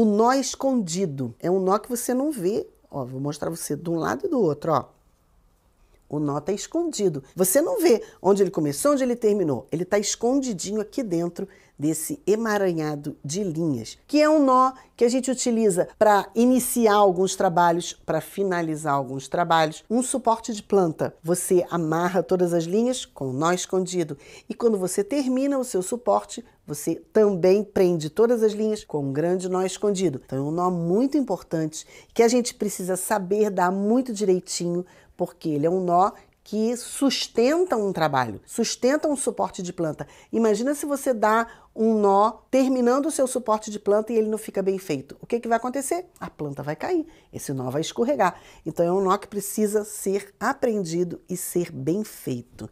O nó escondido é um nó que você não vê. Ó, vou mostrar você de um lado e do outro, ó. O nó está escondido. Você não vê onde ele começou, onde ele terminou. Ele está escondidinho aqui dentro desse emaranhado de linhas, que é um nó que a gente utiliza para iniciar alguns trabalhos, para finalizar alguns trabalhos. Um suporte de planta, você amarra todas as linhas com o nó escondido e quando você termina o seu suporte, você também prende todas as linhas com um grande nó escondido. Então é um nó muito importante que a gente precisa saber dar muito direitinho, porque ele é um nó que sustentam um trabalho, sustentam um suporte de planta. Imagina se você dá um nó terminando o seu suporte de planta e ele não fica bem feito. O que, que vai acontecer? A planta vai cair, esse nó vai escorregar. Então é um nó que precisa ser aprendido e ser bem feito.